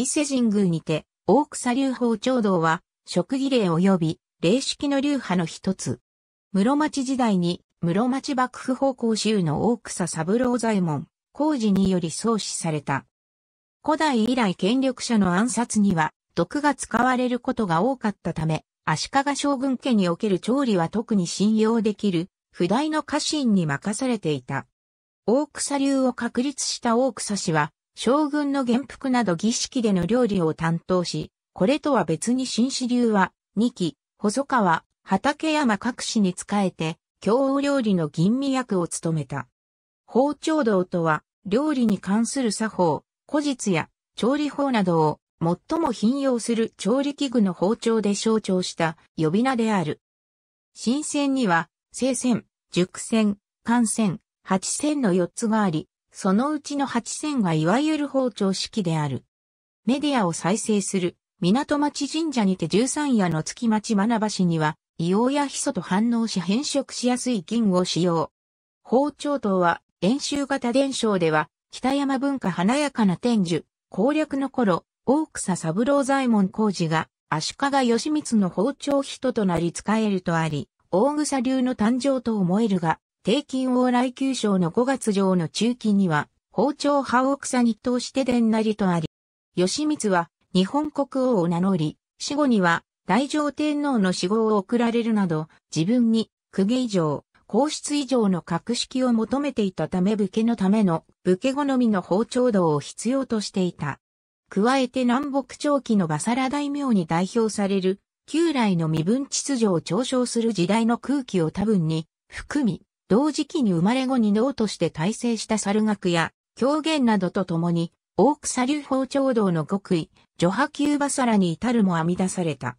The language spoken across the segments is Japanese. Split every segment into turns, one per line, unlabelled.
伊勢神宮にて、大草流法長道は、職儀礼及び、礼式の流派の一つ。室町時代に、室町幕府奉公衆の大草三郎左衛門、工事により創始された。古代以来権力者の暗殺には、毒が使われることが多かったため、足利将軍家における調理は特に信用できる、不代の家臣に任されていた。大草流を確立した大草氏は、将軍の元服など儀式での料理を担当し、これとは別に新支流は、二期、細川、畠山各市に仕えて、京王料理の吟味役を務めた。包丁道とは、料理に関する作法、古実や調理法などを最も頻用する調理器具の包丁で象徴した呼び名である。新鮮には、生鮮、熟鮮、乾鮮、八鮮の四つがあり、そのうちの8000がいわゆる包丁式である。メディアを再生する、港町神社にて13夜の月町学ばしには、硫黄やヒ素と反応し変色しやすい銀を使用。包丁刀は、演習型伝承では、北山文化華やかな天寿、攻略の頃、大草三郎左衛門工事が、足利義満の包丁人となり使えるとあり、大草流の誕生と思えるが、低金往来旧章の5月上の中期には、包丁派を草に通してんなりとあり、義満は日本国王を名乗り、死後には大乗天皇の死後を送られるなど、自分に公家以上、皇室以上の格式を求めていたため武家のための武家好みの包丁道を必要としていた。加えて南北朝期のバサラ大名に代表される、旧来の身分秩序を嘲笑する時代の空気を多分に含み、同時期に生まれ後に脳として大成した猿学や狂言などと共に、大草流法長道の極意、女波急場皿に至るも編み出された。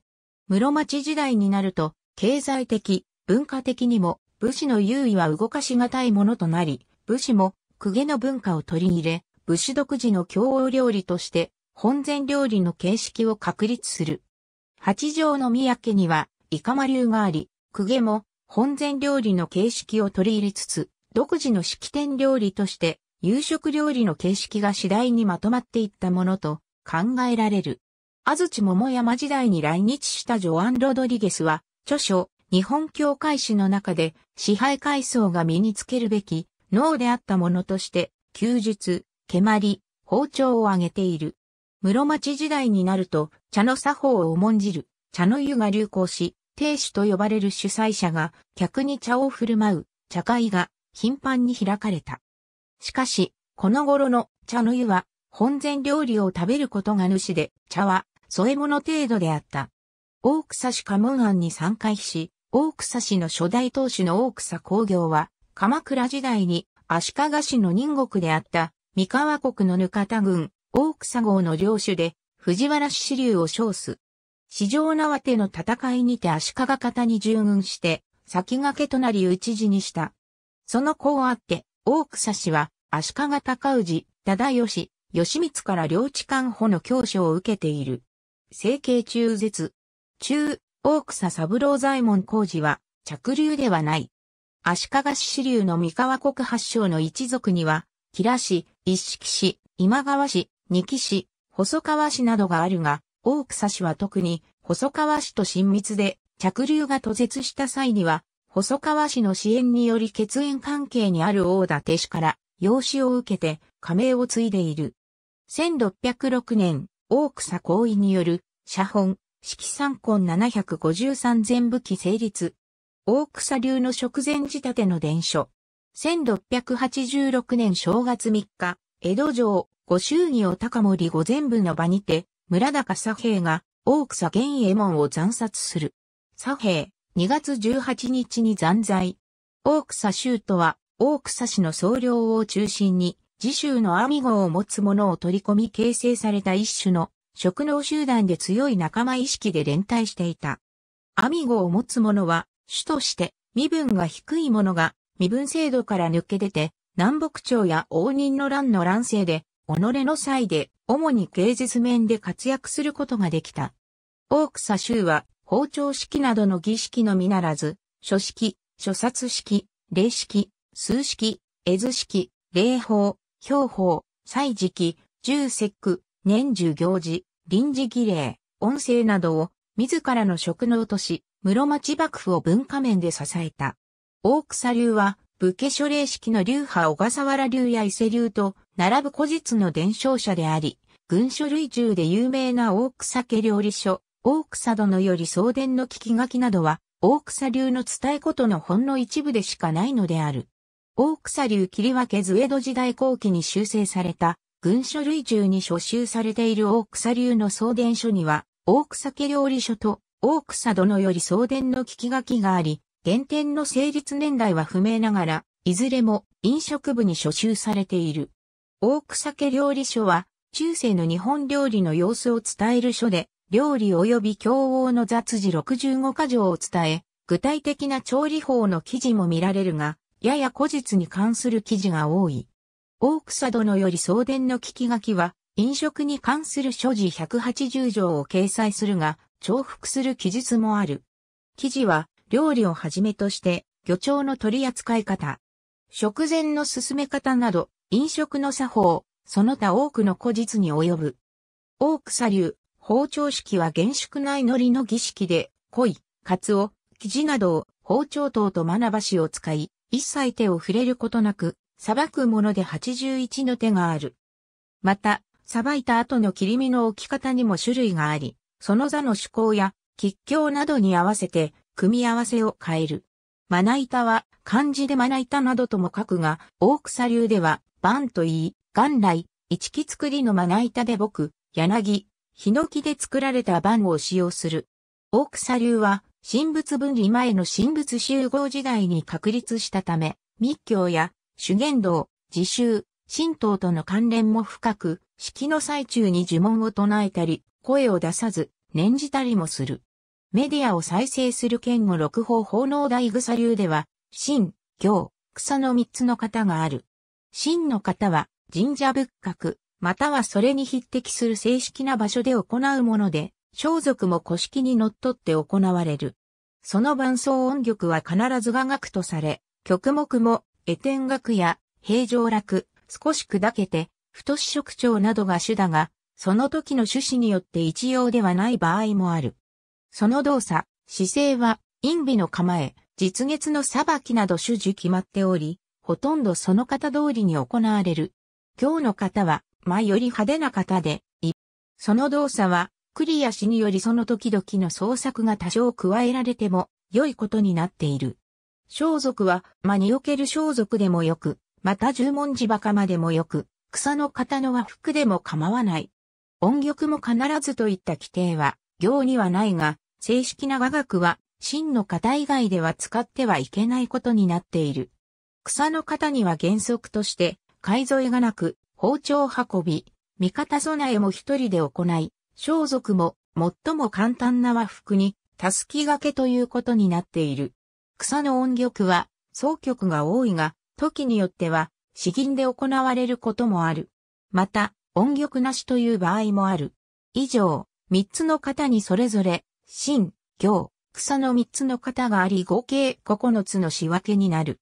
室町時代になると、経済的、文化的にも、武士の優位は動かしがたいものとなり、武士も、公家の文化を取り入れ、武士独自の共応料理として、本膳料理の形式を確立する。八条の宮家には、イカマ流があり、公家も、本膳料理の形式を取り入れつつ、独自の式典料理として、夕食料理の形式が次第にまとまっていったものと考えられる。安土桃山時代に来日したジョアン・ロドリゲスは、著書、日本教会史の中で支配階層が身につけるべき脳であったものとして、休日、蹴鞠、包丁を挙げている。室町時代になると、茶の作法を重んじる、茶の湯が流行し、亭主と呼ばれる主催者が客に茶を振る舞う茶会が頻繁に開かれた。しかし、この頃の茶の湯は本膳料理を食べることが主で、茶は添え物程度であった。大草氏家門案に参回し、大草氏の初代当主の大草工業は、鎌倉時代に足利市の人国であった三河国のぬかた郡大草号の領主で藤原氏流を称す。四条縄手の戦いにて足利方に従軍して、先駆けとなり討ち死にした。その功あって、大草氏は、足利高氏、忠義、義満から領地官保の教書を受けている。整形中絶。中、大草三郎左衛門工事は、着流ではない。足利氏支流の三河国発祥の一族には、吉良氏、一色氏、今川氏、二木氏、細川氏などがあるが、大草氏は特に細川氏と親密で着流が途絶した際には、細川氏の支援により血縁関係にある大田手氏から養子を受けて加盟を継いでいる。1606年、大草行為による写本、式三百753全部記成立。大草流の食前仕立ての伝書。1686年正月3日、江戸城、ご祝儀を高森御全部の場にて、村高左兵が大草玄右衛門を惨殺する。左兵、2月18日に残罪。大草州とは、大草市の総領を中心に、自州の網号を持つ者を取り込み形成された一種の職能集団で強い仲間意識で連帯していた。網号を持つ者は、主として身分が低い者が身分制度から抜け出て、南北朝や応仁の乱の乱世で己の際で、主に芸術面で活躍することができた。大草州は、包丁式などの儀式のみならず、書式、書殺式、礼式、数式、絵図式、礼法、標法、祭時期、重節句、年中行事、臨時儀礼、音声などを、自らの職能とし、室町幕府を文化面で支えた。大草流は、武家諸礼式の流派小笠原流や伊勢流と、並ぶ古実の伝承者であり、軍書類中で有名な大草家料理書、大草殿より送電の聞き書きなどは、大草流の伝えことのほんの一部でしかないのである。大草流切り分けず江戸時代後期に修正された、軍書類中に書集されている大草流の送電書には、大草家料理書と大草殿より送電の聞き書きがあり、原点の成立年代は不明ながら、いずれも飲食部に書集されている。大草家料理書は、中世の日本料理の様子を伝える書で、料理及び教王の雑事65箇条を伝え、具体的な調理法の記事も見られるが、やや古実に関する記事が多い。大草殿より送電の聞き書きは、飲食に関する書事180条を掲載するが、重複する記述もある。記事は、料理をはじめとして、魚鳥の取り扱い方、食前の進め方など、飲食の作法、その他多くの古実に及ぶ。多く左流、包丁式は厳粛ない海りの儀式で、鯉、カツオ、生地などを包丁刀とまなバシを使い、一切手を触れることなく、裁くもので81の手がある。また、裁いた後の切り身の置き方にも種類があり、その座の趣向や吉凶などに合わせて組み合わせを変える。まな板は漢字でまな板などとも書くが、大草流では番と言い、元来、一木作りのまな板で僕、柳、ヒノキで作られた番を使用する。大草流は、神仏分離前の神仏集合時代に確立したため、密教や修験道、自習、神道との関連も深く、式の最中に呪文を唱えたり、声を出さず、念じたりもする。メディアを再生する剣後六法奉納大草流では、神、行、草の三つの型がある。真の方は神社仏閣、またはそれに匹敵する正式な場所で行うもので、装束も古式にのっとって行われる。その伴奏音曲は必ず雅楽とされ、曲目も、絵天楽や、平常楽、少し砕けて、太子職長などが主だが、その時の趣旨によって一様ではない場合もある。その動作、姿勢は、陰備の構え、実月の裁きなど主樹決まっており、ほとんどその型通りに行われる。今日の型は、前より派手な型で、い。その動作は、クリアしによりその時々の創作が多少加えられても、良いことになっている。装束は、間における装束でもよく、また十文字馬鹿までもよく、草の型の和服でも構わない。音曲も必ずといった規定は、行にはないが、正式な雅楽は、真の型以外では使ってはいけないことになっている。草の型には原則として、買い添えがなく、包丁運び、味方備えも一人で行い、装束も最も簡単な和服に、たすき掛けということになっている。草の音曲は、奏曲が多いが、時によっては、詩吟で行われることもある。また、音曲なしという場合もある。以上、三つの方にそれぞれ、新、行、草の三つの方があり合計九つの仕分けになる。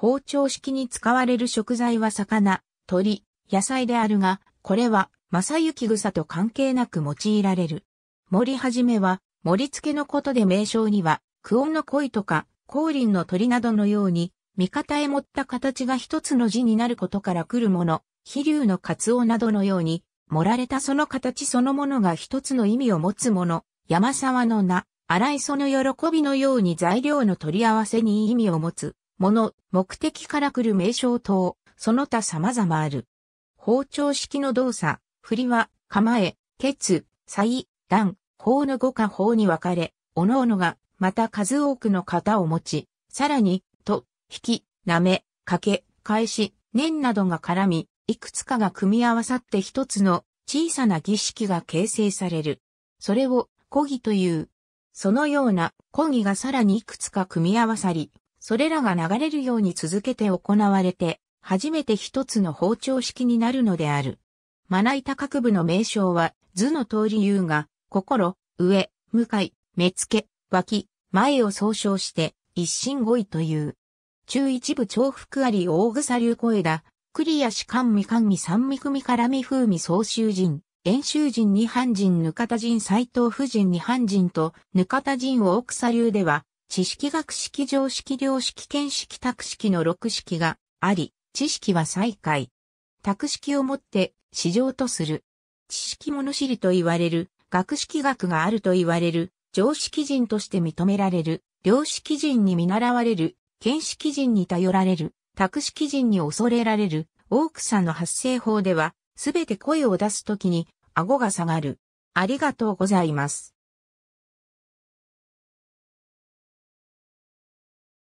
包丁式に使われる食材は魚、鳥、野菜であるが、これは、正幸草と関係なく用いられる。盛り始めは、盛り付けのことで名称には、クオンの鯉とか、光林の鳥などのように、味方へ持った形が一つの字になることから来るもの、飛竜のカツオなどのように、盛られたその形そのものが一つの意味を持つもの、山沢の名、荒磯の喜びのように材料の取り合わせに意味を持つもの、目的から来る名称等、その他様々ある。包丁式の動作、振りは、構え、ケツ、祭、段、法の五か法に分かれ、おのおのが、また数多くの型を持ち、さらに、と、引き、なめ、かけ、返し、念などが絡み、いくつかが組み合わさって一つの小さな儀式が形成される。それを、古儀という。そのような古儀がさらにいくつか組み合わさり、それらが流れるように続けて行われて、初めて一つの包丁式になるのである。まな板各部の名称は、図の通り言うが、心、上、向かい、目付け、脇、前を総称して、一心五位という。中一部重複あり大草流小枝、クリアし官味官味三味組絡み風味総集人、遠州人二半人ぬかた人斎藤夫人二半人と、ぬかた人を奥草流では、知識学式常識量式見識卓式の6式があり、知識は再開。卓式をもって市場とする。知識物知りと言われる、学識学があると言われる、常識人として認められる、良識人に見習われる、見識人に頼られる、卓式人に恐れられる、多くさんの発声法では、すべて声を出すときに、顎が下がる。ありがとうございます。